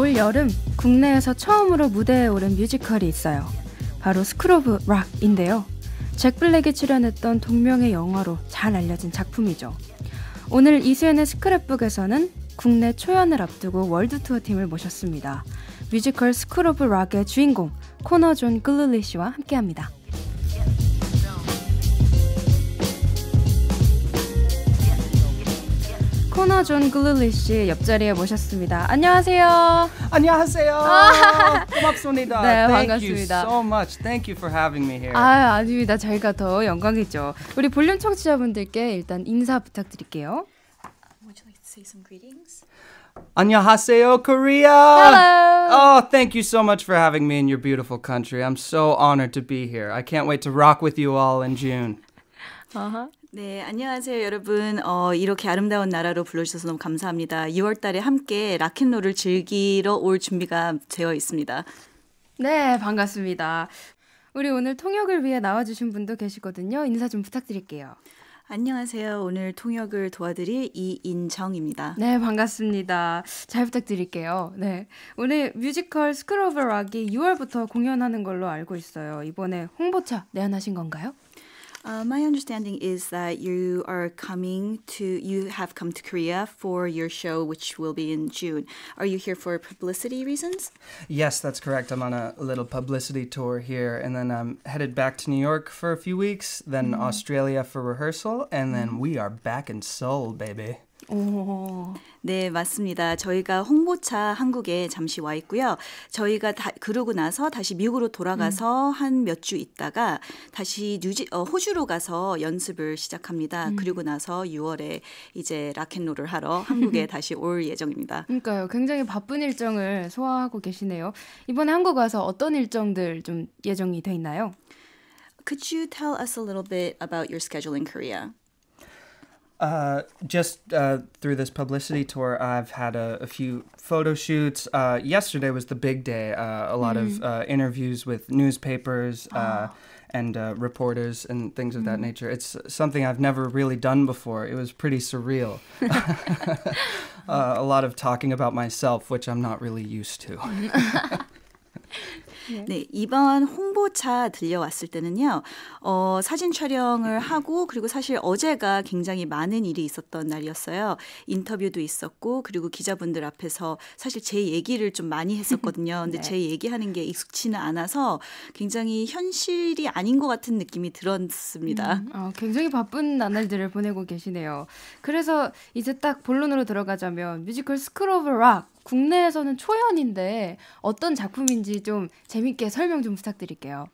올 여름 국내에서 처음으로 무대에 오른 뮤지컬이 있어요. 바로 스크로브 락인데요. 잭 블랙이 출연했던 동명의 영화로 잘 알려진 작품이죠. 오늘 이수연의 스크랩북에서는 국내 초연을 앞두고 월드투어 팀을 모셨습니다. 뮤지컬 스크로브 락의 주인공 코너 존 글룰리 씨와 함께합니다. 코너 존 글룰리 씨 옆자리에 모셨습니다. 안녕하세요. 안녕하세요. 고맙습니다. 네, Thank 반갑습니다. You so much. Thank you for having me here. 아, 아닙니다. 저희가 더 영광이죠. 우리 볼륨 청취자분들께 일단 인사 부탁드릴게요. Would you like to say some greetings? 안녕하세요, Korea. Hello. Oh, thank you so much for having me in your beautiful country. I'm so honored to be here. I can't wait to rock with you all in June. 네, 안녕하세요, 여러분. 어, 이렇게 아름다운 나라로 불러주셔서 너무 감사합니다. 6월 달에 함께 라켓롤을 즐기러 올 준비가 되어 있습니다. 네, 반갑습니다. 우리 오늘 통역을 위해 나와주신 분도 계시거든요. 인사 좀 부탁드릴게요. 안녕하세요. 오늘 통역을 도와드릴 이인정입니다. 네, 반갑습니다. 잘 부탁드릴게요. 네. 오늘 뮤지컬 스크로브 락이 6월부터 공연하는 걸로 알고 있어요. 이번에 홍보차 내한하신 건가요? Uh, my understanding is that you are coming to, you have come to Korea for your show, which will be in June. Are you here for publicity reasons? Yes, that's correct. I'm on a little publicity tour here, and then I'm headed back to New York for a few weeks, then mm -hmm. Australia for rehearsal, and then mm-hmm. we are back in Seoul, baby. 네, 맞습니다. 저희가 홍보차 한국에 잠시 와 있고요. 저희가 다, 그러고 나서 다시 미국으로 돌아가서 음. 한몇 주 있다가 다시 뉴지 어, 호주로 가서 연습을 시작합니다. 음. 그리고 나서 6월에 이제 라켓롤을 하러 한국에 다시 올 예정입니다. 그러니까요. 굉장히 바쁜 일정을 소화하고 계시네요. 이번에 한국 와서 어떤 일정들 좀 예정이 돼 있나요? Could you tell us a little bit about your schedule in Korea? Uh, just uh, through this publicity tour, I've had a, a few photo shoots. Uh, yesterday was the big day. Uh, a lot mm. of mm-hmm. uh, interviews with newspapers oh. and reporters and things of mm. that mm-hmm. nature. It's something I've never really done before. It was pretty surreal. a lot of talking about myself, which I'm not really used to. 네. 네. 이번 홍보차 들려왔을 때는요. 어, 사진 촬영을 하고 그리고 사실 어제가 굉장히 많은 일이 있었던 날이었어요. 인터뷰도 있었고 그리고 기자분들 앞에서 사실 제 얘기를 좀 많이 했었거든요. 근데 네. 제 얘기하는 게 익숙치는 않아서 굉장히 현실이 아닌 것 같은 느낌이 들었습니다. 음, 어, 굉장히 바쁜 나날들을 보내고 계시네요. 그래서 이제 딱 본론으로 들어가자면 뮤지컬 스크로브 락 국내에서는 초연인데 어떤 작품인지 좀 재밌게 설명 좀 부탁드릴게요.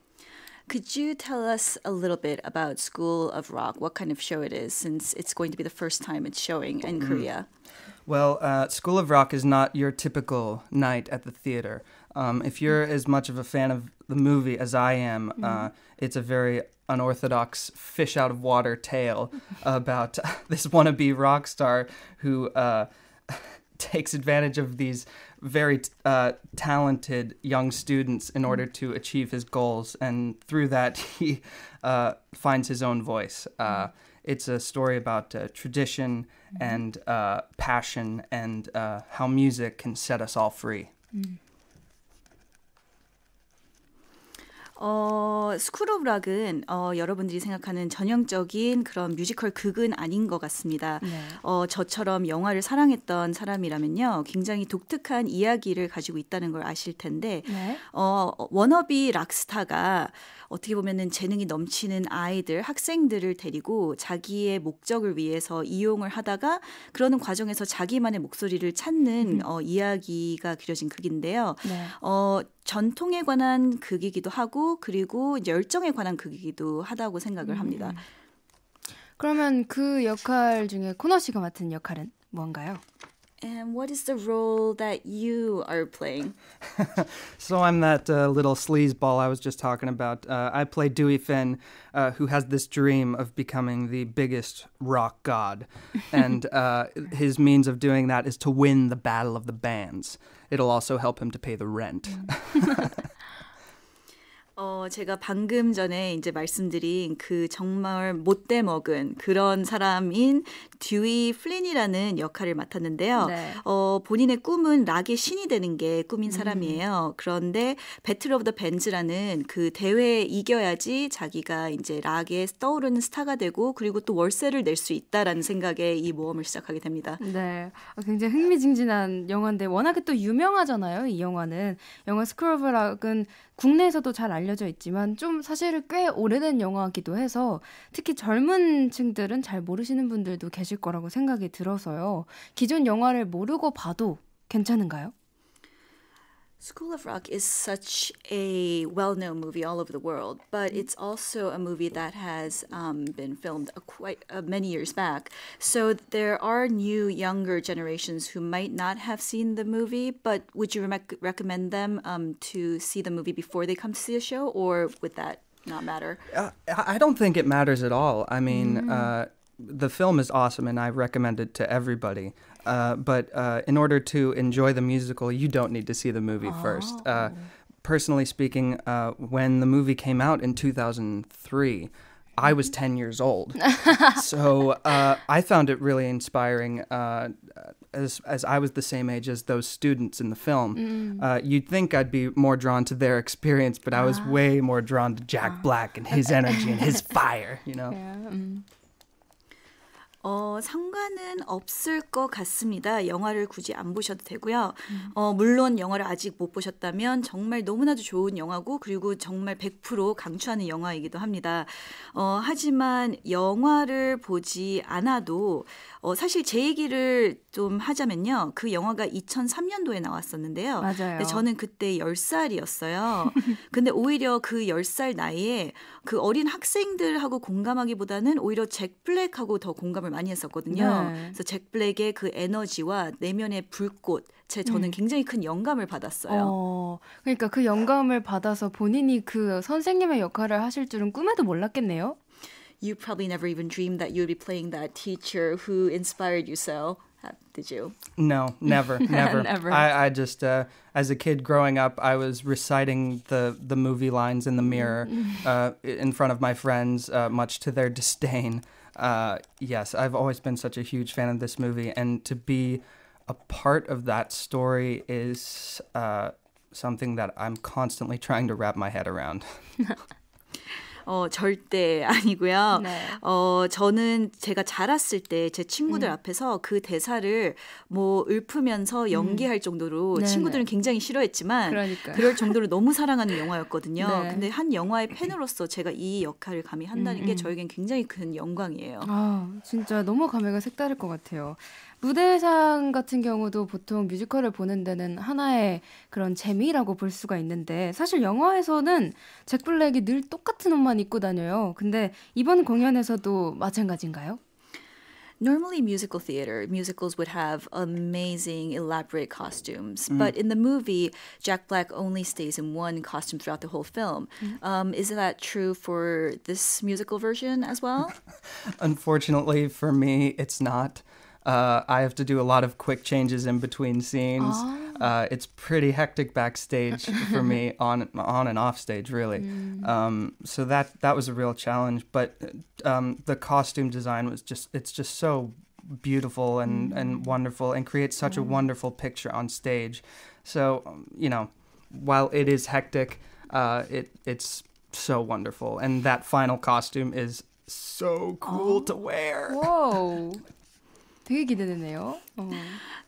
Could you tell us a little bit about School of Rock? What kind of show it is, since it's going to be the first time it's showing in mm. Korea? Well, uh, School of Rock is not your typical night at the theater. Um, if you're mm. as much of a fan of the movie as I am, mm. uh, mm-hmm. it's a very unorthodox fish out of water tale about this wannabe rock star who. Uh, takes advantage of these very uh, talented young students in order to achieve his goals, and through that he uh, finds his own voice. Uh, it's a story about uh, tradition and uh, passion and uh, how music can set us all free. Mm. 어, 스쿨 오브 락은 어, 여러분들이 생각하는 전형적인 그런 뮤지컬 극은 아닌 것 같습니다. 네. 어, 저처럼 영화를 사랑했던 사람이라면요. 굉장히 독특한 이야기를 가지고 있다는 걸 아실 텐데, 네. 어, 워너비 락스타가 어떻게 보면은 재능이 넘치는 아이들, 학생들을 데리고 자기의 목적을 위해서 이용을 하다가 그러는 과정에서 자기만의 목소리를 찾는 음. 어, 이야기가 그려진 극인데요. 네. 어, 전통에 관한 극이기도 하고, 그리고 열정에 관한 극이기도 하다고 생각을 합니다. 그러면 그 역할 중에 코너 씨가 맡은 역할은 뭔가요? And what is the role that you are playing? so I'm that uh, little sleazeball I was just talking about. Uh, I play Dewey Finn, uh, who has this dream of becoming the biggest rock god, and uh, his means of doing that is to win the battle of the bands. It'll also help him to pay the rent. Mm. 어, 제가 방금 전에 이제 말씀드린 그 정말 못돼 먹은 그런 사람인 듀이 플린이라는 역할을 맡았는데요. 네. 어, 본인의 꿈은 락의 신이 되는 게 꿈인 음. 사람이에요. 음. 그런데 배틀 오브 더 벤즈라는 그 대회에 이겨야지 자기가 이제 락에 떠오르는 스타가 되고 그리고 또 월세를 낼 수 있다라는 생각에 이 모험을 시작하게 됩니다. 네. 아, 굉장히 흥미진진한 영화인데 워낙에 또 유명하잖아요. 이 영화는. 영화 스크롤브락은 국내에서도 잘 알려져 있지만 좀 사실 꽤 오래된 영화이기도 해서 특히 젊은 층들은 잘 모르시는 분들도 계실 거라고 생각이 들어서요. 기존 영화를 모르고 봐도 괜찮은가요? School of Rock is such a well known movie all over the world, but it's also a movie that has um, been filmed a quite uh, many years back. So there are new, younger generations who might not have seen the movie, but would you re recommend them um, to see the movie before they come to see a show, or would that not matter? Uh, I don't think it matters at all. I mean, mm. uh, the film is awesome and I recommend it to everybody. Uh, but uh, in order to enjoy the musical, you don't need to see the movie oh. first. Uh, oh. personally speaking, uh, when the movie came out in 2003, I was 10 years old. so uh, I found it really inspiring as, as I was the same age as those students in the film. Mm. you'd think I'd be more drawn to their experience, but I was ah. way more drawn to Jack ah. Black and his energy and his fire, you know? Yeah. Mm. 어, 상관은 없을 것 같습니다. 영화를 굳이 안 보셔도 되고요. 음. 어, 물론 영화를 아직 못 보셨다면 정말 너무나도 좋은 영화고 그리고 정말 100% 강추하는 영화이기도 합니다. 어, 하지만 영화를 보지 않아도 어, 사실 제 얘기를 좀 하자면요. 그 영화가 2003년도에 나왔었는데요. 맞아요. 저는 그때 10살이었어요. 근데 오히려 그 10살 나이에 그 어린 학생들하고 공감하기보다는 오히려 잭 블랙하고 더 공감을 많이 했었거든요. 네. 그래서 잭 블랙의 그 에너지와 내면의 불꽃, 제 저는 음. 굉장히 큰 영감을 받았어요. 어, 그러니까 그 영감을 받아서 본인이 그 선생님의 역할을 하실 줄은 꿈에도 몰랐겠네요. You probably never even dreamed that you'd be playing that teacher who inspired you so. Did you? No, never, never. never. I, I just, uh, as a kid growing up, I was reciting the, the movie lines in the mirror uh, in front of my friends, uh, much to their disdain. uh, yes, I've always been such a huge fan of this movie, and to be a part of that story is uh, something that I'm constantly trying to wrap my head around. 어, 절대 아니고요. 네. 어, 저는 제가 자랐을 때 제 친구들 음. 앞에서 그 대사를 뭐 읊으면서 음. 연기할 음. 정도로 네네. 네. 친구들은 굉장히 싫어했지만 그러니까요. 그럴 정도로 너무 사랑하는 영화였거든요. 네. 근데 한 영화의 팬으로서 제가 이 역할을 감히 한다는 음. 게 음. 저에겐 굉장히 큰 영광이에요. 아, 진짜 너무 감회가 색다를 것 같아요. 무대상 같은 경우도 보통 뮤지컬을 보는 데는 하나의 그런 재미라고 볼 수가 있는데 사실 영화에서는 잭 블랙이 늘 똑같은 옷만 입고 다녀요. 근데 이번 공연에서도 마찬가지인가요? Normally, musical theater, musicals would have amazing, elaborate costumes. Mm. But in the movie, Jack Black only stays in one costume throughout the whole film. Mm. Um, is that true for this musical version as well? Unfortunately, for me, it's not. Uh, I have to do a lot of quick changes in between scenes. Oh. Uh, it's pretty hectic backstage for me on on and off stage, really. Mm. Um, so that that was a real challenge. But um, the costume design was just it's just so beautiful and mm. and wonderful and creates such mm. a wonderful picture on stage. So um, you know, while it is hectic, uh, it it's so wonderful, and that final costume is so cool oh. to wear. Whoa. 되게 기대되네요. 어.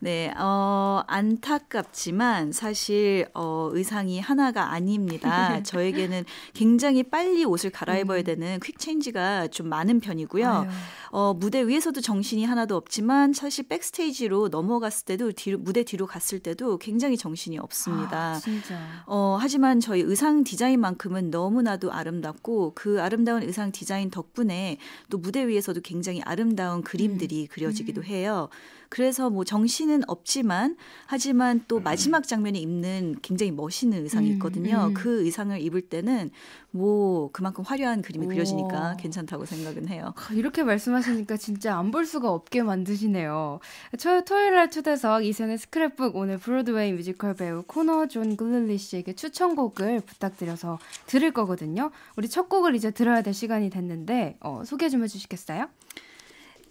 네, 어, 안타깝지만 사실 어, 의상이 하나가 아닙니다. 저에게는 굉장히 빨리 옷을 갈아입어야 음. 되는 퀵체인지가 좀 많은 편이고요. 어, 무대 위에서도 정신이 하나도 없지만 사실 백스테이지로 넘어갔을 때도 뒤로, 무대 뒤로 갔을 때도 굉장히 정신이 없습니다. 아, 어, 하지만 저희 의상 디자인만큼은 너무나도 아름답고 그 아름다운 의상 디자인 덕분에 또 무대 위에서도 굉장히 아름다운 그림들이 음. 그려지기도 음. 해요. 그래서 뭐 정신은 없지만 하지만 또 음. 마지막 장면에 입는 굉장히 멋있는 의상이 음, 있거든요. 음, 음. 그 의상을 입을 때는 뭐 그만큼 화려한 그림이 오. 그려지니까 괜찮다고 생각은 해요. 아, 이렇게 말씀하시니까 진짜 안 볼 수가 없게 만드시네요. 저 토요일 날 초대석 이세의 스크랩북 오늘 브로드웨이 뮤지컬 배우 코너 존 글릴리 씨에게 추천곡을 부탁드려서 들을 거거든요. 우리 첫 곡을 이제 들어야 될 시간이 됐는데 어, 소개 좀 해주시겠어요?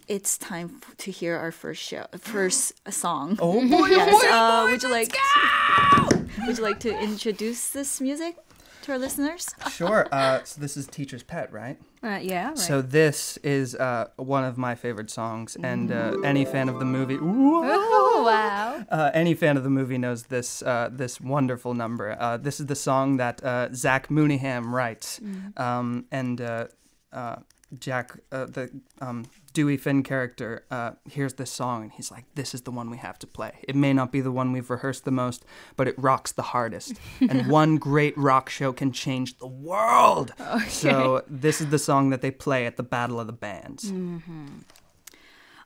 it's time to hear our first show, first uh, song. Oh boy! Oh yes. Boy, oh uh, boy, would you like? To, would you like to introduce this music to our listeners? sure. Uh, so this is Teacher's Pet, right? Uh, yeah. Right. So this is uh, one of my favorite songs, and uh, any fan of the movie, ooh, oh, wow, uh, any fan of the movie knows this uh, this wonderful number. this is the song that Zach Mooneyham writes, mm. um, and Jack, uh, the um, Dewey Finn character, uh, hears this song and he's like, This is the one we have to play. It may not be the one we've rehearsed the most, but it rocks the hardest. and one great rock show can change the world. Okay. So, this is the song that they play at the Battle of the Bands. Mm-hmm.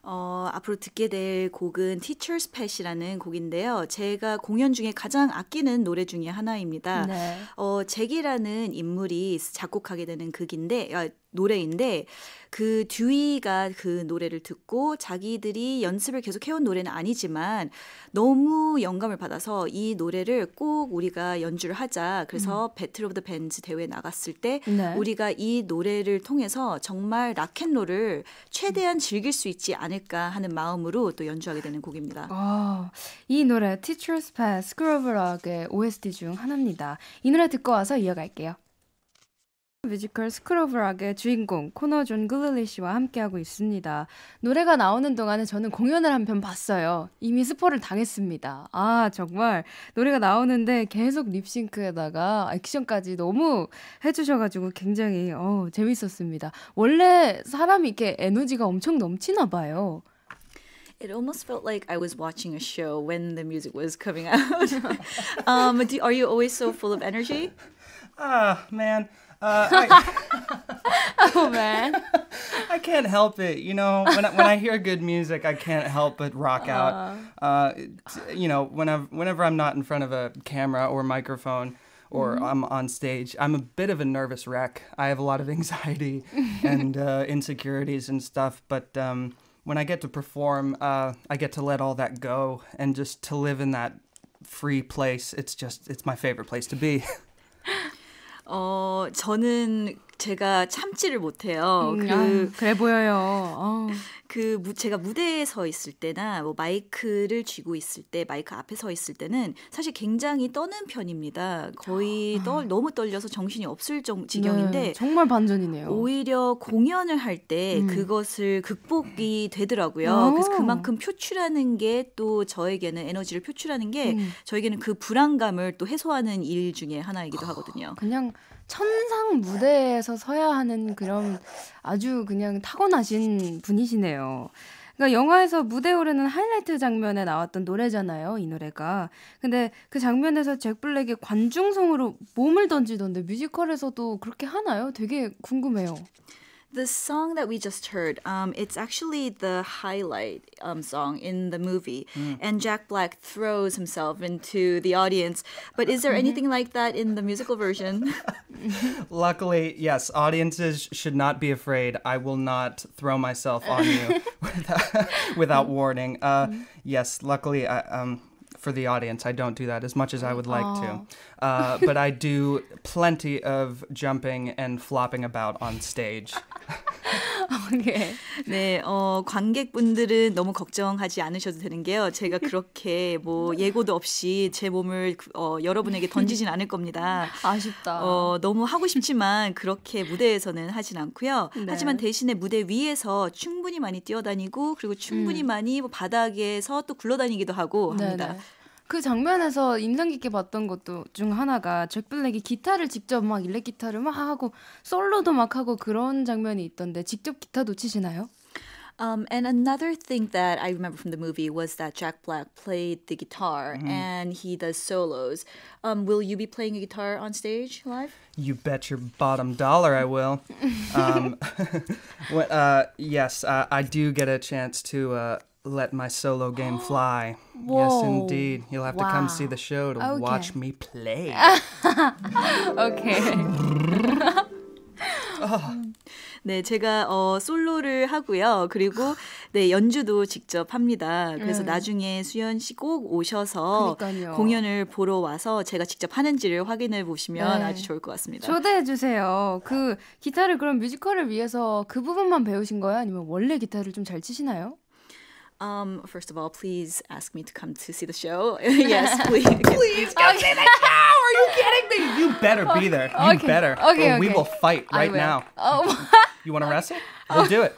어, 앞으로 듣게 될 곡은 Teacher's Pet이라는 곡인데요. 제가 공연 중에 가장 아끼는 노래 중에 하나입니다. 네. 어, 잭이라는 인물이 작곡하게 되는 극인데, 노래인데 그 듀이가 그 노래를 듣고 자기들이 연습을 계속 해온 노래는 아니지만 너무 영감을 받아서 이 노래를 꼭 우리가 연주를 하자. 그래서 음. 배틀 오브 더 밴즈 대회에 나갔을 때 네. 우리가 이 노래를 통해서 정말 락앤롤을 최대한 즐길 수 있지 않을까 하는 마음으로 또 연주하게 되는 곡입니다. 오, 아, 이 노래 Teacher's Pet, Scrub Rock의 OST 중 하나입니다. 이 노래 듣고 와서 이어갈게요. 뮤지컬 스크러브락의 주인공 코너 존글리 씨와 함께하고 있습니다. 노래가 나오는 동안에 저는 공연을 한 편 봤어요. 이미 스포를 당했습니다. 아 정말 노래가 나오는데 계속 립싱크에다가 액션까지 너무 해주셔가지고 굉장히 어, 재밌었습니다. 원래 사람이 이렇게 에너지가 엄청 넘치나 봐요. it almost felt like I was watching a show when the music was coming out. um, do, are you always so full of energy? Ah, oh, man. Uh, I, oh man, I can't help it. You know, when I, when I hear good music, I can't help but rock out. Uh, uh you know, whenever whenever I'm not in front of a camera or microphone, or mm-hmm. I'm on stage, I'm a bit of a nervous wreck. I have a lot of anxiety and uh, insecurities and stuff. But um, when I get to perform, uh, I get to let all that go and just to live in that free place. It's just, it's my favorite place to be. 어, 저는 제가 참지를 못해요. 음, 그, 아 그래 보여요. 어. 그 제가 무대에 서 있을 때나 뭐 마이크를 쥐고 있을 때 마이크 앞에 서 있을 때는 사실 굉장히 떠는 편입니다. 거의 아. 떨, 너무 떨려서 정신이 없을 정, 네, 지경인데 네, 정말 반전이네요. 오히려 공연을 할때 음. 그것을 극복이 되더라고요. 어. 그래서 그만큼 표출하는 게 또 저에게는 에너지를 표출하는 게 음. 저에게는 그 불안감을 또 해소하는 일 중에 하나이기도 아, 하거든요. 그냥 천상 무대에서 서야 하는 그런 아주 그냥 타고나신 분이시네요. 그러니까 영화에서 무대 오르는 하이라이트 장면에 나왔던 노래잖아요, 이 노래가. 근데 그 장면에서 잭 블랙이 관중성으로 몸을 던지던데 뮤지컬에서도 그렇게 하나요? 되게 궁금해요. The song that we just heard, um, it's actually the highlight um, song in the movie, mm. and Jack Black throws himself into the audience. But is there mm-hmm. anything like that in the musical version? Luckily, yes. Audiences should not be afraid. I will not throw myself on you without, without warning. Uh, mm-hmm. yes, luckily, I, um, for the audience, I don't do that as much as I would like Aww. to. Uh, but I do plenty of jumping and flopping about on stage. 어, 네. 네. 어, 관객분들은 너무 걱정하지 않으셔도 되는 게요. 제가 그렇게 뭐 예고도 없이 제 몸을 어, 여러분에게 던지진 않을 겁니다. 아쉽다. 어, 너무 하고 싶지만 그렇게 무대에서는 하진 않고요. 네. 하지만 대신에 무대 위에서 충분히 많이 뛰어다니고 그리고 충분히 음. 많이 뭐 바닥에서 또 굴러다니기도 하고 네, 합니다. 네네. 그 장면에서 인상 깊게 봤던 것도 중 하나가 잭 블랙이 기타를 직접 막 일렉 기타를 막 하고 솔로도 막 하고 그런 장면이 있던데 직접 기타도 치시나요? Um, and another thing that I remember from the movie was that Jack Black played the guitar mm-hmm. and he does solos. Um, will you be playing a guitar on stage live? You bet your bottom dollar I will. um, well, uh, yes, uh, I do get a chance to uh, let my solo game fly. Yes, indeed. You'll have to come see the show to okay. watch me play. okay. 네, 제가 어, 솔로를 하고요. 그리고 네, 연주도 직접 합니다. 그래서 네. 나중에 수연 씨 꼭 오셔서 그러니까요. 공연을 보러 와서 제가 직접 하는지를 확인해 보시면 네. 아주 좋을 것 같습니다. 초대해 주세요. 그 기타를 그럼 뮤지컬을 위해서 그 부분만 배우신 거예요? 아니면 원래 기타를 좀 잘 치시나요? Um, first of all, please ask me to come to see the show. yes, please. please come see the show. Are you kidding me? You better be there. You okay. better. Okay, okay, We will fight right now. Oh. you want to wrestle? We'll do it.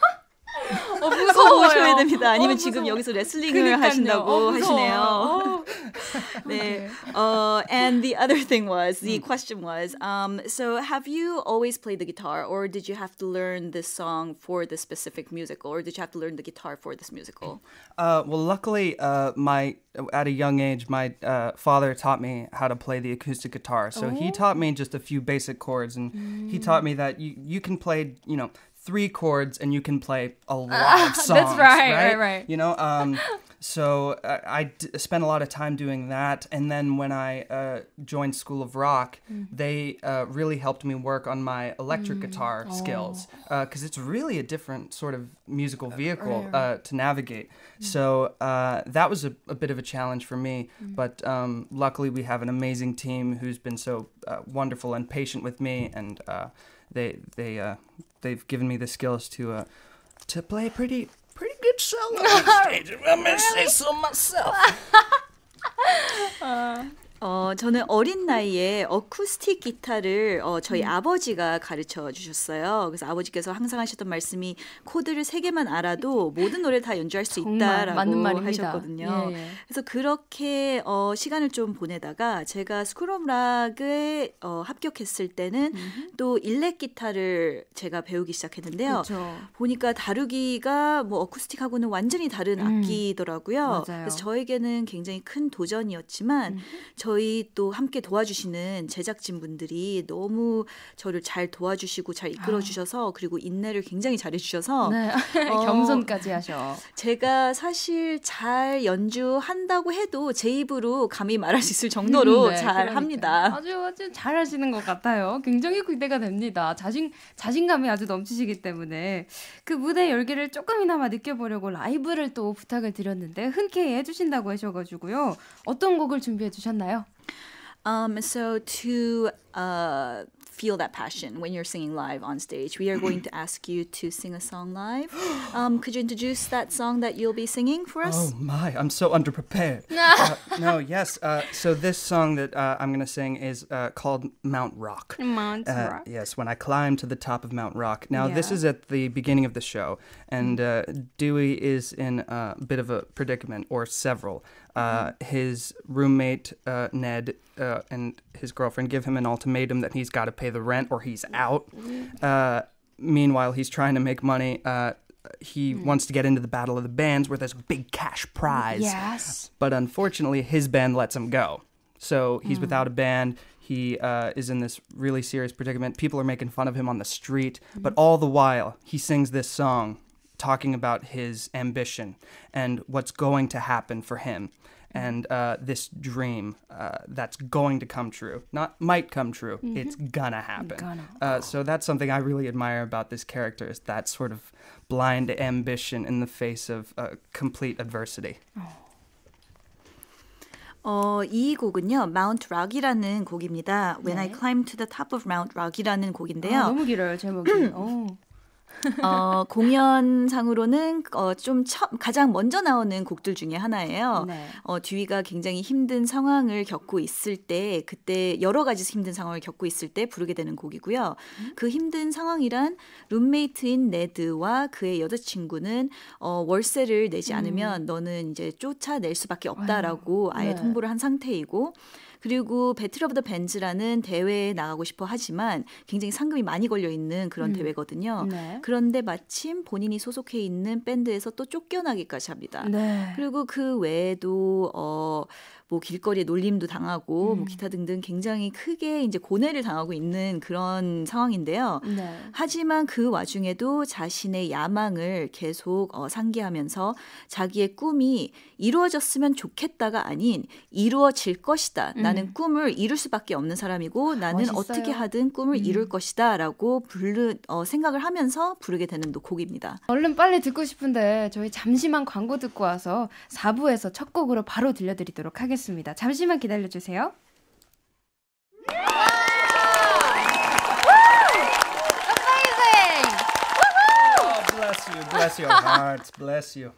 어, 무서워요. 아니면 지금 여기서 레슬링을 그러니까요. 하신다고 어, 하시네요. they, uh, and the other thing was the hmm. question was um, so have you always played the guitar or did you have to learn this song for this specific musical or did you have to learn the guitar for this musical uh, well luckily uh, my at a young age my uh, father taught me how to play the acoustic guitar so oh. he taught me oh. just a few basic chords and mm. he taught hmm. me that you, you can play you know three chords and you can play a ah, lot uh, of songs. That's right, right, right, right. You know, um, so I, uh, I d- spent a lot of time doing that. And then when I uh, joined School of Rock, mm-hmm. they uh, really helped me work on my electric mm-hmm. guitar oh. skills because uh, it's really a different sort of musical uh, vehicle right, to navigate. Mm-hmm. So that was a, a, bit of a challenge for me. Mm. But um, luckily, we have an amazing team who's been so wonderful and patient with me and they they uh, they've given me the skills to uh, to play pretty pretty good solo on stage. I'm gonna say so myself. uh, 어, 저는 어린 나이에 어쿠스틱 기타를 어, 저희 음. 아버지가 가르쳐 주셨어요. 그래서 아버지께서 항상 하셨던 말씀이 코드를 세 개만 알아도 모든 노래 다 연주할 수 있다라고 예, 하셨거든요. 예, 예. 그래서 그렇게 어, 시간을 좀 보내다가 제가 스크롬락에 어, 합격했을 때는 음. 또 일렉 기타를 제가 배우기 시작했는데요. 그쵸. 보니까 다루기가 뭐 어쿠스틱하고는 완전히 다른 음. 악기더라고요. 맞아요. 그래서 저에게는 굉장히 큰 도전이었지만 음. 저 저희 또 함께 도와주시는 제작진분들이 너무 저를 잘 도와주시고 잘 이끌어 주셔서 아. 그리고 인내를 굉장히 잘해 주셔서 네. 어, 겸손까지 하셔. 제가 사실 잘 연주한다고 해도 제 입으로 감히 말할 수 있을 정도로 음, 네, 잘그러니까 합니다. 아주 아주 잘 하시는 것 같아요. 굉장히 기대가 됩니다. 자신 자신감이 아주 넘치시기 때문에 그 무대 열기를 조금이나마 느껴보려고 라이브를 또 부탁을 드렸는데 흔쾌히 해주신다고 하셔가지고요. 어떤 곡을 준비해 주셨나요? Um, so to uh, feel that passion when you're singing live on stage, we are going to ask you to sing a song live. Um, could you introduce that song that you'll be singing for us? Oh my, I'm so underprepared. uh, no, yes. Uh, so this song that uh, I'm gonna sing is uh, called Mount Rock. Mount uh, Rock. Yes, when I climb to the top of Mount Rock. Now yeah. this is at the beginning of the show, and Dewey is in a bit of a predicament or several. Uh, his roommate uh, Ned uh, and his girlfriend give him an ultimatum that he's got to pay the rent or he's out. Uh, meanwhile, he's trying to make money. Uh, he mm. wants to get into the battle of the bands where there's a big cash prize. Yes. But unfortunately, his band lets him go. So he's mm. without a band. He uh, is in this really serious predicament. People are making fun of him on the street. Mm. But all the while, he sings this song talking about his ambition and what's going to happen for him and uh, this dream uh, that's going to come true. Not might come true. Mm-hmm. It's gonna happen. Gonna. Uh, so that's something I really admire about this character is that sort of blind ambition in the face of uh, complete adversity. Oh. 어, 이 곡은요, Mount Rock이라는 곡입니다. When 네. I Climb to the Top of Mount Rock이라는 곡인데요. 아, 너무 길어요, 제목이. 어, 공연상으로는 어, 좀 처, 가장 먼저 나오는 곡들 중에 하나예요. 네. 어, 듀이가 굉장히 힘든 상황을 겪고 있을 때 그때 여러 가지 힘든 상황을 겪고 있을 때 부르게 되는 곡이고요. 음? 그 힘든 상황이란 룸메이트인 네드와 그의 여자친구는 어, 월세를 내지 않으면 음. 너는 이제 쫓아낼 수밖에 없다라고 아예 네. 통보를 한 상태이고 그리고 배틀 오브 더 벤즈라는 대회에 나가고 싶어 하지만 굉장히 상금이 많이 걸려 있는 그런 음. 대회거든요. 네. 그런데 마침 본인이 소속해 있는 밴드에서 또 쫓겨나기까지 합니다. 네. 그리고 그 외에도 어뭐 길거리에 놀림도 당하고 뭐 음. 뭐 기타 등등 굉장히 크게 이제 고뇌를 당하고 있는 그런 상황인데요. 네. 하지만 그 와중에도 자신의 야망을 계속 어, 상기하면서 자기의 꿈이 이루어졌으면 좋겠다가 아닌 이루어질 것이다. 음. 나는 꿈을 이룰 수밖에 없는 사람이고 나는 멋있어요. 어떻게 하든 꿈을 음. 이룰 것이다라고 부르 어, 생각을 하면서 부르게 되는 곡입니다. 얼른 빨리 듣고 싶은데 저희 잠시만 광고 듣고 와서 4부에서 첫 곡으로 바로 들려드리도록 하겠습니다. 하겠습니다. 잠시만 기다려 주세요. bless you, bless your hearts, bless you.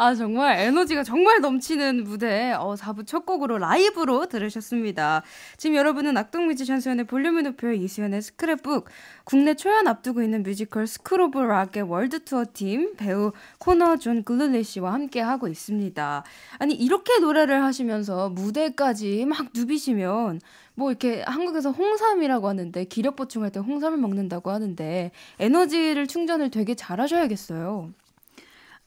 아, 정말 에너지가 정말 넘치는 무대, 어, 4부 첫 곡으로 라이브로 들으셨습니다. 지금 여러분은 악동 뮤지션 수연의 볼륨을 높여 이수연의 스크랩북, 국내 초연 앞두고 있는 뮤지컬 스크로브 락의 월드투어 팀 배우 코너 존 글룰리 씨와 함께 하고 있습니다. 아니, 이렇게 노래를 하시면서 무대까지 막 누비시면 뭐 이렇게 한국에서 홍삼이라고 하는데 기력 보충할 때 홍삼을 먹는다고 하는데 에너지를 충전을 되게 잘 하셔야겠어요.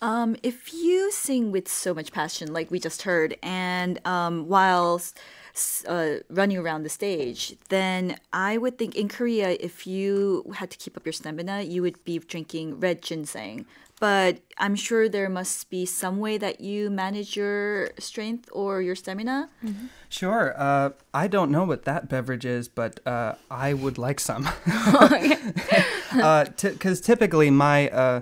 Um, if you sing with so much passion, like we just heard, and um, uh, running around the stage, then I would think in Korea, if you had to keep up your stamina, you would be drinking red ginseng. But I'm sure there must be some way that you manage your strength or your stamina. Mm-hmm. Sure. Uh, I don't know what that beverage is, but uh, I would like some. Because uh, typically, my uh,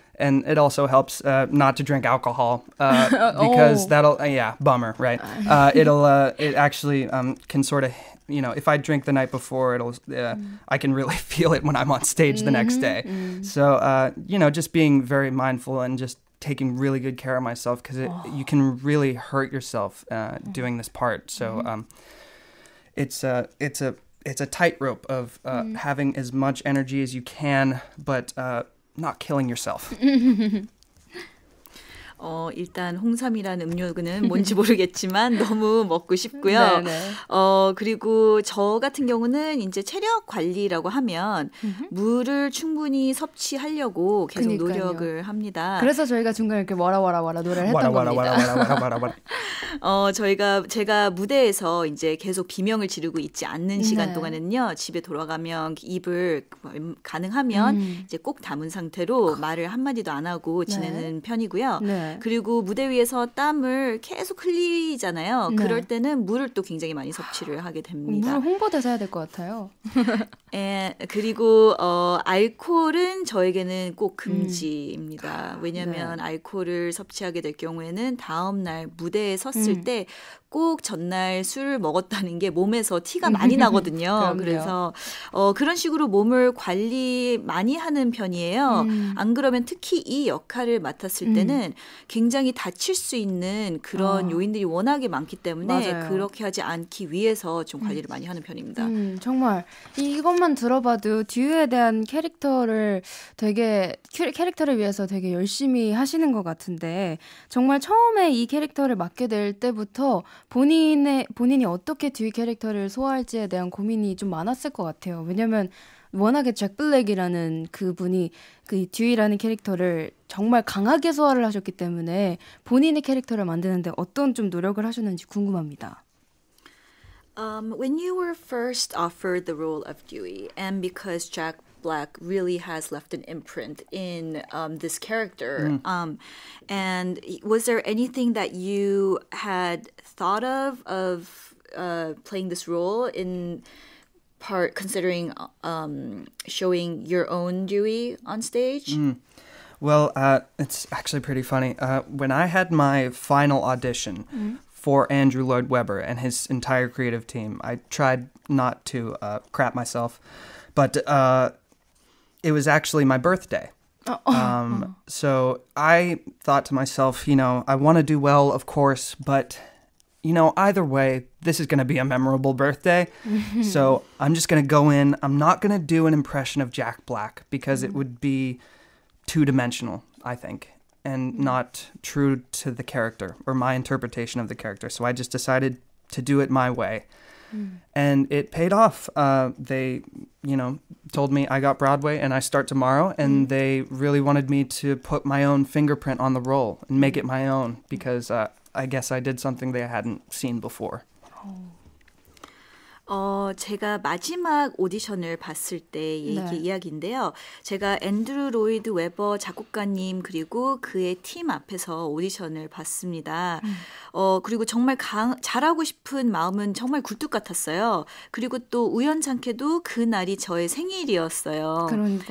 and it also helps uh, not to drink alcohol uh, oh. because oh. that'll uh, yeah bummer right. Uh, it'll uh, it actually um, can sort of you know if I drink the night before it'll mm. I can really feel it when I'm on stage mm-hmm. the next mm-hmm. day. Mm. So you know just being very mindful and just taking really good care of myself because oh. you can really hurt yourself mm-hmm. doing this part. So mm-hmm. um, it's a it's a it's a tightrope of uh, mm. having as much energy as you can, but uh, not killing yourself. 어, 일단 홍삼이란 음료는 뭔지 모르겠지만 너무 먹고 싶고요. 네네. 어, 그리고 저 같은 경우는 이제 체력 관리라고 하면 물을 충분히 섭취하려고 계속 그러니까요. 노력을 합니다. 그래서 저희가 중간에 이렇게 와라 와라 와라 노래를 했던 와라, 겁니다. 와라, 와라, 와라, 와라, 어, 저희가 제가 무대에서 이제 계속 비명을 지르고 있지 않는 네. 시간 네. 동안은요. 집에 돌아가면 입을 음, 가능하면 음. 이제 꼭 담은 상태로 말을 한마디도 안 하고 네. 지내는 네. 편이고요. 네. 네. 그리고 무대 위에서 땀을 계속 흘리잖아요. 네. 그럴 때는 물을 또 굉장히 많이 섭취를 하게 됩니다. 물 홍보대사 야될 것 같아요. 예, 그리고 어, 알코올은 저에게는 꼭 금지입니다. 음. 아, 왜냐하면 네. 알코올을 섭취하게 될 경우에는 다음 날 무대에 섰을 음. 때꼭 전날 술을 먹었다는 게 몸에서 티가 음. 많이 나거든요. 그래서 어, 그런 식으로 몸을 관리 많이 하는 편이에요. 음. 안 그러면 특히 이 역할을 맡았을 음. 때는 굉장히 다칠 수 있는 그런 아. 요인들이 워낙에 많기 때문에 맞아요. 그렇게 하지 않기 위해서 좀 음. 관리를 음. 많이 하는 편입니다. 음, 정말 이것만 들어봐도 듀에 대한 캐릭터를 되게 캐릭터를 위해서 되게 열심히 하시는 것 같은데 정말 처음에 이 캐릭터를 맡게 될 때부터 본인의 본인이 어떻게 듀 캐릭터를 소화할지에 대한 고민이 좀 많았을 것 같아요. 왜냐면 워낙에 잭 블랙이라는 그분이 그 듀이라는 캐릭터를 정말 강하게 소화를 하셨기 때문에 본인의 캐릭터를 만드는데 어떤 좀 노력을 하셨는지 궁금합니다. Um, when you were first offered the role of Dewey, and because Jack Black really has left an imprint in um, this character. Mm. Um, and was there anything that you had thought of of uh, playing this role in part considering um, showing your own Dewey on stage? Mm. Well, uh, it's actually pretty funny. Uh, when I had my final audition mm. for Andrew Lloyd Webber and his entire creative team, I tried not to uh, crap myself, but uh, it was actually my birthday. Oh. Um, so I thought to myself, you know, I want to do well, of course, but you know, either way, this is going to be a memorable birthday. so I'm just going to go in. I'm not going to do an impression of Jack Black because it mm. would be two dimensional, I think, and mm. not true to the character or my interpretation of the character. So I just decided to do it my way. Mm. And it paid off. Uh, they, you know, told me I got Broadway and I start tomorrow. And mm. they really wanted me to put my own fingerprint on the role and make it my own because uh, I guess I did something they hadn't seen before. Oh. 어, 제가 마지막 오디션을 봤을 때 얘기, 네. 이야기인데요. 제가 앤드루 로이드 웨버 작곡가님 그리고 그의 팀 앞에서 오디션을 봤습니다. 음. 어, 그리고 정말 강, 잘하고 싶은 마음은 정말 굴뚝 같았어요. 그리고 또 우연찮게도 그 날이 저의 생일이었어요. 그러니요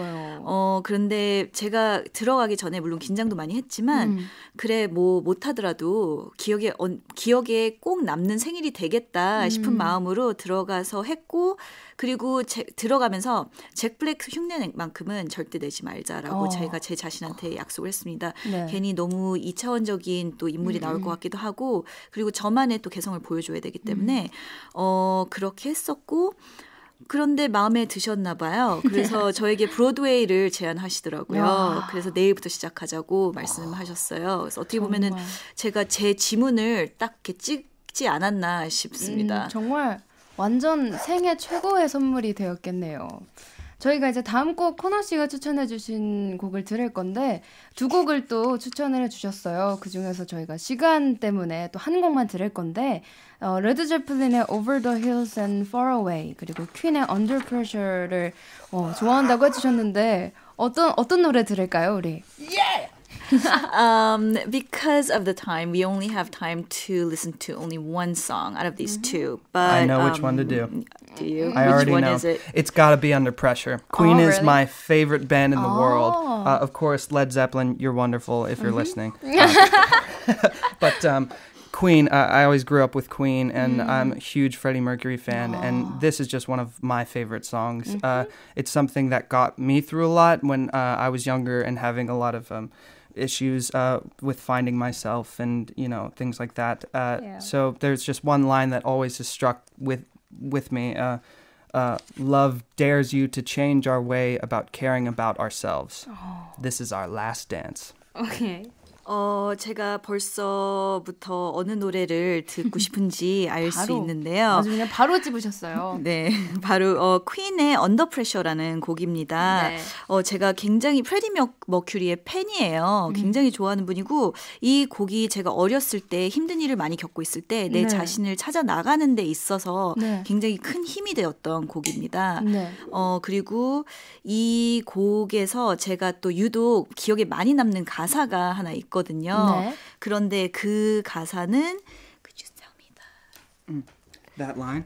어, 그런데 제가 들어가기 전에 물론 긴장도 많이 했지만 음. 그래 뭐 못하더라도 기억에, 어, 기억에 꼭 남는 생일이 되겠다 싶은 음. 마음으로 들어 들어가서 했고 그리고 제, 들어가면서 잭 블랙 흉내만큼은 절대 내지 말자라고 어. 저희가 제 자신한테 약속을 했습니다. 네. 괜히 너무 이차원적인 또 인물이 음. 나올 음. 것 같기도 하고 그리고 저만의 또 개성을 보여줘야 되기 때문에 음. 어 그렇게 했었고 그런데 마음에 드셨나 봐요. 네. 그래서 저에게 브로드웨이를 제안하시더라고요. 와. 그래서 내일부터 시작하자고 말씀하셨어요. 그래서 어떻게 보면은 제가 제 지문을 딱 이렇게 찍지 않았나 싶습니다. 음, 정말 완전 생애 최고의 선물이 되었겠네요. 저희가 이제 다음 곡 코너 씨가 추천해 주신 곡을 들을 건데 두 곡을 또 추천을 해 주셨어요. 그중에서 저희가 시간 때문에 또 한 곡만 들을 건데 어, 레드 제플린의 Over the Hills and Far Away 그리고 퀸의 Under Pressure를 어, 좋아한다고 해 주셨는데 어떤 어떤 노래 들을까요, 우리? Yeah! um, because of the time, we only have time to listen to only one song out of these mm-hmm. two. But I know um, which one to um, do. Do you? I which already one know. is it? It's got to be Under Pressure. Oh, Queen oh, really? is my favorite band in the oh. world. Uh, of course, Led Zeppelin. You're wonderful if you're mm-hmm. listening. Uh, but. Um, Queen, uh, I always grew up with Queen, and mm. I'm a huge Freddie Mercury fan, Aww. and this is just one of my favorite songs. Uh, mm-hmm. Uh, it's something that got me through a lot when uh, I was younger and having a lot of um, issues uh, with finding myself and you know things like that. Uh, yeah. So there's just one line that always has struck with with me. Uh, uh love dares you to change our way about caring about ourselves. Oh. This is our last dance. Okay. 어, 제가 벌써부터 어느 노래를 듣고 싶은지 알 수 있는데요. 아주 그냥 바로 집으셨어요. 네. 바로 어, 퀸의 언더 프레셔라는 곡입니다. 네. 어, 제가 굉장히 프레디 머, 큐리의 팬이에요. 음. 굉장히 좋아하는 분이고 이 곡이 제가 어렸을 때 힘든 일을 많이 겪고 있을 때내 네. 자신을 찾아 나가는 데 있어서 네. 굉장히 큰 힘이 되었던 곡입니다. 네. 어, 그리고 이 곡에서 제가 또 유독 기억에 많이 남는 가사가 하나 있거든요. 있거든요. 네. 그런데 그 가사는 Could you tell me that? 음, that line.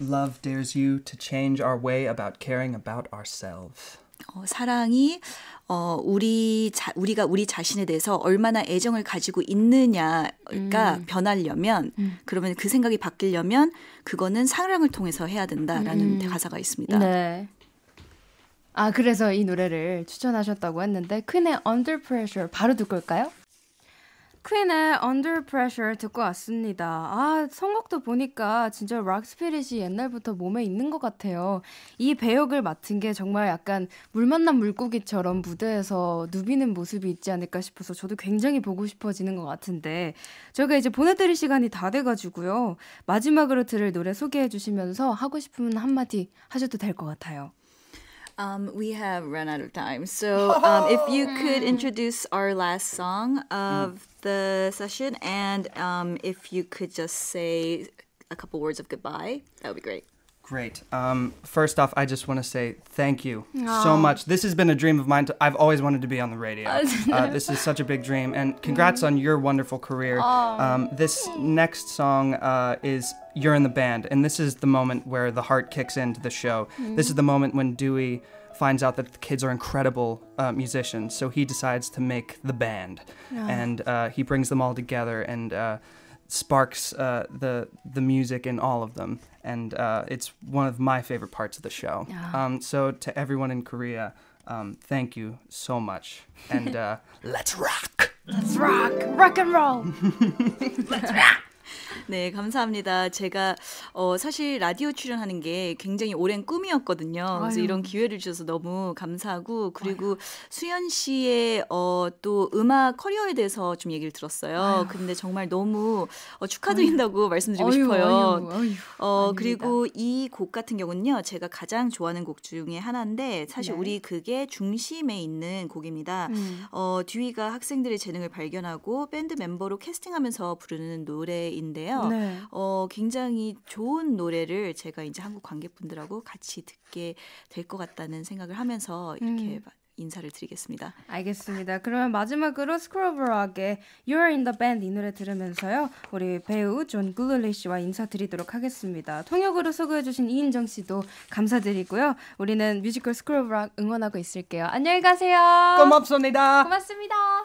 Love dares you to change our way about caring about ourselves. 어, 사랑이 어, 우리 자, 우리가 우리 자신에 대해서 얼마나 애정을 가지고 있느냐가 음. 변하려면 음. 그러면 그 생각이 바뀌려면 그거는 사랑을 통해서 해야 된다라는 음. 가사가 있습니다. 네. 아 그래서 이 노래를 추천하셨다고 했는데 퀸의 Under Pressure 바로 듣고 올까요? 퀸의 Under Pressure 듣고 왔습니다. 아, 선곡도 보니까 진짜 락 스피릿이 옛날부터 몸에 있는 것 같아요. 이 배역을 맡은 게 정말 약간 물 만난 물고기처럼 무대에서 누비는 모습이 있지 않을까 싶어서 저도 굉장히 보고 싶어지는 것 같은데 저희가 이제 보내드릴 시간이 다 돼가지고요. 마지막으로 들을 노래 소개해 주시면서 하고 싶으면 한마디 하셔도 될 것 같아요. Um, we have run out of time. So um, if you could hmm. introduce our last song of mm. the session and um, if you could just say a couple words of goodbye, that would be great. Great. Um, first off, I just want to say thank you Aww. so much. This has been a dream of mine. To, I've always wanted to be on the radio. uh, this is such a big dream. And congrats mm. on your wonderful career. Um, this next song uh, is You're in the Band. And this is the moment where the heart kicks into the show. Mm. This is the moment when Dewey finds out that the kids are incredible uh, musicians. So he decides to make the band. Yeah. And uh, he brings them all together. And uh, sparks uh, the the music in all of them, and uh, it's one of my favorite parts of the show. Ah. Um, so to everyone in Korea, um, thank you so much, and uh, let's rock. Let's rock, rock and roll. let's rock. 네, 감사합니다. 제가 어, 사실 라디오 출연하는 게 굉장히 오랜 꿈이었거든요. 그래서 이런 기회를 주셔서 너무 감사하고 그리고 아유. 수연 씨의 어, 또 음악 커리어에 대해서 좀 얘기를 들었어요. 아유. 근데 정말 너무 어, 축하드린다고 말씀드리고 싶어요. 어, 그리고 이 곡 같은 경우는요. 제가 가장 좋아하는 곡 중에 하나인데 사실 네. 우리 그게 중심에 있는 곡입니다. 음. 어, 듀이가 학생들의 재능을 발견하고 밴드 멤버로 캐스팅하면서 부르는 노래 노래인데요. 네. 어, 굉장히 좋은 노래를 제가 이제 한국 관객분들하고 같이 듣게 될 것 같다는 생각을 하면서 이렇게 음. 인사를 드리겠습니다. 알겠습니다. 그러면 마지막으로 스크러블하게 You're in the Band 이 노래 들으면서요. 우리 배우 존 굴룰리 씨와 인사드리도록 하겠습니다. 통역으로 소개해주신 이인정 씨도 감사드리고요. 우리는 뮤지컬 스크브블 응원하고 있을게요. 안녕히 가세요. 고맙습니다. 고맙습니다.